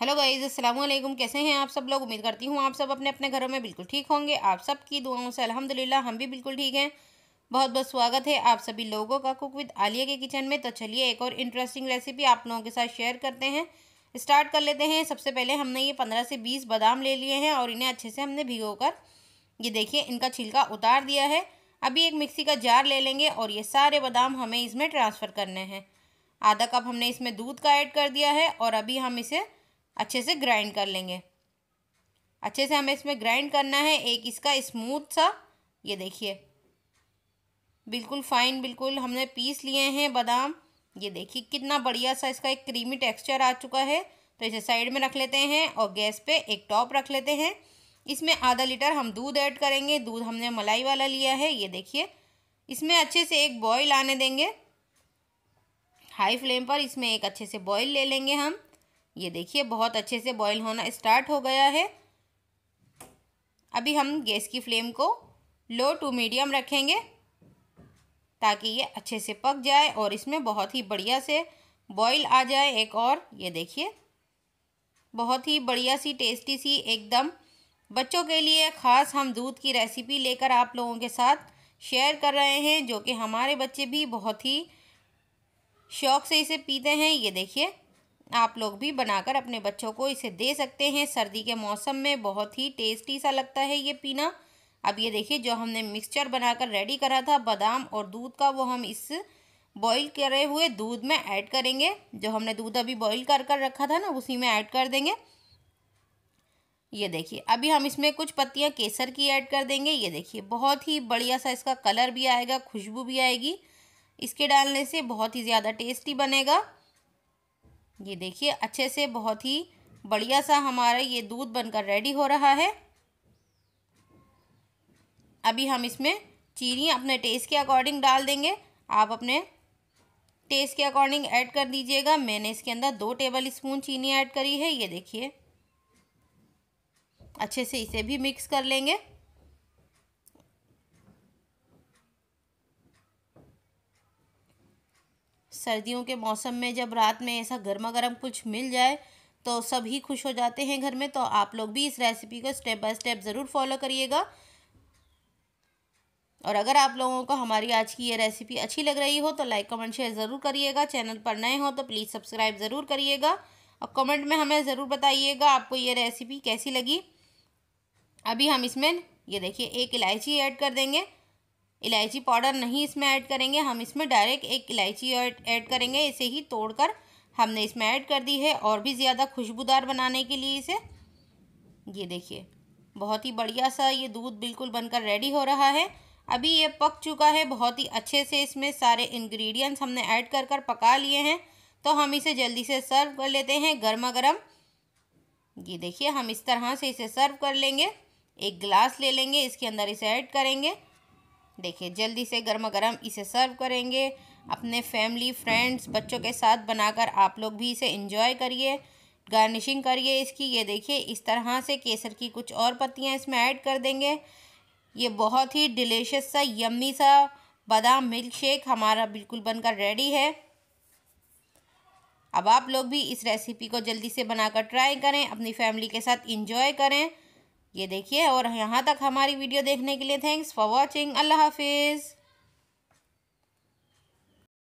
hello guys अस्सलाम वालेकुम कैसे हैं आप सब लोग उम्मीद करती हूँ आप सब अपने अपने घरों में बिल्कुल ठीक होंगे आप सब की दुआओं से अल्हम्दुलिल्लाह हम भी बिल्कुल ठीक हैं बहुत बहुत स्वागत है आप सभी लोगों का कुक विद आलिया के किचन में तो चलिए एक और इंटरेस्टिंग रेसिपी आप लोगों के साथ शेयर करते हैं स्टार्ट कर लेते हैं सबसे पहले हमने ये पंद्रह से बीस बादाम ले लिए हैं और इन्हें अच्छे से हमने भिगो कर ये देखिए इनका छिलका उतार दिया है अभी एक मिक्सी का जार ले लेंगे और ये सारे बादाम हमें इसमें ट्रांसफ़र करने हैं आधा कप हमने इसमें दूध का ऐड कर दिया है और अभी हम इसे अच्छे से ग्राइंड कर लेंगे अच्छे से हमें इसमें ग्राइंड करना है एक इसका स्मूथ सा ये देखिए बिल्कुल फाइन बिल्कुल हमने पीस लिए हैं बादाम ये देखिए कितना बढ़िया सा इसका एक क्रीमी टेक्सचर आ चुका है तो इसे साइड में रख लेते हैं और गैस पे एक टॉप रख लेते हैं इसमें आधा लीटर हम दूध ऐड करेंगे दूध हमने मलाई वाला लिया है ये देखिए इसमें अच्छे से एक बॉयल आने देंगे हाई फ्लेम पर इसमें एक अच्छे से बॉयल ले लेंगे हम ये देखिए बहुत अच्छे से बॉईल होना स्टार्ट हो गया है अभी हम गैस की फ्लेम को लो टू मीडियम रखेंगे ताकि ये अच्छे से पक जाए और इसमें बहुत ही बढ़िया से बॉईल आ जाए एक और ये देखिए बहुत ही बढ़िया सी टेस्टी सी एकदम बच्चों के लिए ख़ास हम दूध की रेसिपी लेकर आप लोगों के साथ शेयर कर रहे हैं जो कि हमारे बच्चे भी बहुत ही शौक़ से इसे पीते हैं ये देखिए आप लोग भी बनाकर अपने बच्चों को इसे दे सकते हैं सर्दी के मौसम में बहुत ही टेस्टी सा लगता है ये पीना अब ये देखिए जो हमने मिक्सचर बनाकर रेडी करा था बादाम और दूध का वो हम इस बॉईल करे हुए दूध में ऐड करेंगे जो हमने दूध अभी बॉईल कर कर रखा था ना उसी में ऐड कर देंगे ये देखिए अभी हम इसमें कुछ पत्तियाँ केसर की ऐड कर देंगे ये देखिए बहुत ही बढ़िया सा इसका कलर भी आएगा खुशबू भी आएगी इसके डालने से बहुत ही ज़्यादा टेस्टी बनेगा ये देखिए अच्छे से बहुत ही बढ़िया सा हमारा ये दूध बनकर रेडी हो रहा है अभी हम इसमें चीनी अपने टेस्ट के अकॉर्डिंग डाल देंगे आप अपने टेस्ट के अकॉर्डिंग ऐड कर दीजिएगा मैंने इसके अंदर दो टेबल स्पून चीनी ऐड करी है ये देखिए अच्छे से इसे भी मिक्स कर लेंगे सर्दियों के मौसम में जब रात में ऐसा गर्मा गर्म कुछ मिल जाए तो सभी खुश हो जाते हैं घर में तो आप लोग भी इस रेसिपी को स्टेप बाय स्टेप ज़रूर फॉलो करिएगा और अगर आप लोगों को हमारी आज की ये रेसिपी अच्छी लग रही हो तो लाइक कमेंट शेयर ज़रूर करिएगा चैनल पर नए हो तो प्लीज़ सब्सक्राइब ज़रूर करिएगा और कमेंट में हमें ज़रूर बताइएगा आपको ये रेसिपी कैसी लगी अभी हम इसमें ये देखिए एक इलायची ऐड कर देंगे इलायची पाउडर नहीं इसमें ऐड करेंगे हम इसमें डायरेक्ट एक इलायची ऐड करेंगे इसे ही तोड़कर हमने इसमें ऐड कर दी है और भी ज़्यादा खुशबूदार बनाने के लिए इसे ये देखिए बहुत ही बढ़िया सा ये दूध बिल्कुल बनकर रेडी हो रहा है अभी ये पक चुका है बहुत ही अच्छे से इसमें सारे इन्ग्रीडियंट्स हमने ऐड कर कर पका लिए हैं तो हम इसे जल्दी से सर्व कर लेते हैं गर्मा गर्म ये देखिए हम इस तरह से इसे सर्व कर लेंगे एक गिलास ले लेंगे इसके अंदर इसे ऐड करेंगे देखिए जल्दी से गर्मा गर्म इसे सर्व करेंगे अपने फैमिली फ्रेंड्स बच्चों के साथ बनाकर आप लोग भी इसे इंजॉय करिए गार्निशिंग करिए इसकी ये देखिए इस तरह से केसर की कुछ और पत्तियाँ इसमें ऐड कर देंगे ये बहुत ही डिलीशियस सा यम्मी सा बादाम मिल्क शेक हमारा बिल्कुल बनकर रेडी है अब आप लोग भी इस रेसिपी को जल्दी से बनाकर ट्राई करें अपनी फैमिली के साथ इंजॉय करें ये देखिए और यहाँ तक हमारी वीडियो देखने के लिए थैंक्स फॉर वॉचिंग अल्लाह हाफिज़